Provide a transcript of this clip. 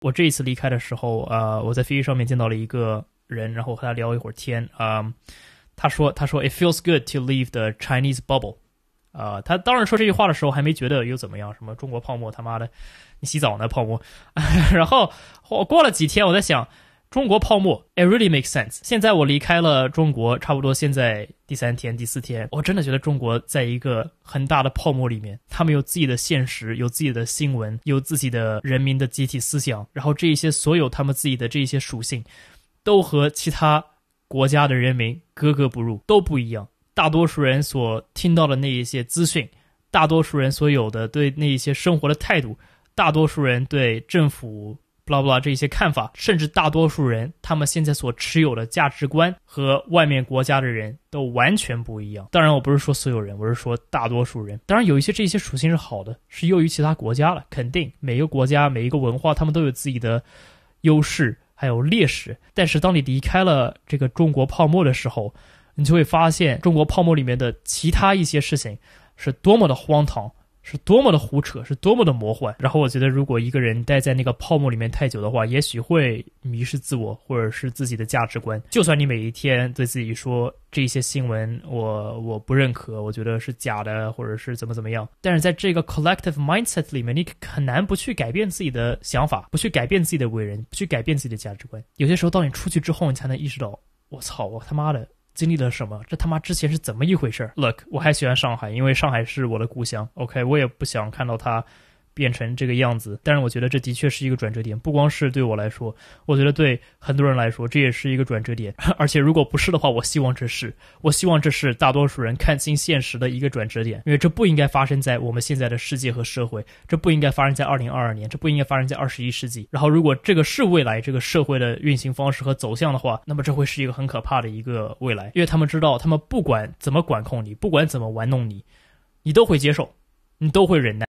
我这一次离开的时候，呃，我在飞机上面见到了一个人，然后和他聊一会儿天，嗯，他说，他说 “It feels good to leave the Chinese bubble”，啊，他当时说这句话的时候还没觉得又怎么样，什么中国泡沫，他妈的，你洗澡呢泡沫，然后我过了几天，我在想。中国泡沫，it really makes sense。现在我离开了中国，差不多现在第三天、第四天，我真的觉得中国在一个很大的泡沫里面。他们有自己的现实，有自己的新闻，有自己的人民的集体思想，然后这一些所有他们自己的这一些属性，都和其他国家的人民格格不入，都不一样。大多数人所听到的那一些资讯，大多数人所有的对那一些生活的态度，大多数人对政府。布拉布拉这些看法，甚至大多数人他们现在所持有的价值观和外面国家的人都完全不一样。当然，我不是说所有人，我是说大多数人。当然，有一些这些属性是好的，是优于其他国家了。肯定，每个国家每一个文化，他们都有自己的优势，还有劣势。但是，当你离开了这个中国泡沫的时候，你就会发现中国泡沫里面的其他一些事情是多么的荒唐。是多么的胡扯，是多么的魔幻。然后我觉得，如果一个人待在那个泡沫里面太久的话，也许会迷失自我，或者是自己的价值观。就算你每一天对自己说这些新闻，我我不认可，我觉得是假的，或者是怎么怎么样。但是在这个 collective mindset 里面，你很难不去改变自己的想法，不去改变自己的为人，不去改变自己的价值观。有些时候，到你出去之后，你才能意识到，我操，我他妈的。经历了什么？这他妈之前是怎么一回事？Look，我还喜欢上海，因为上海是我的故乡。OK，我也不想看到他。变成这个样子，但是我觉得这的确是一个转折点，不光是对我来说，我觉得对很多人来说这也是一个转折点。而且如果不是的话，我希望这是，我希望这是大多数人看清现实的一个转折点，因为这不应该发生在我们现在的世界和社会，这不应该发生在二零二二年，这不应该发生在二十一世纪。然后，如果这个是未来这个社会的运行方式和走向的话，那么这会是一个很可怕的一个未来，因为他们知道，他们不管怎么管控你，不管怎么玩弄你，你都会接受，你都会忍耐。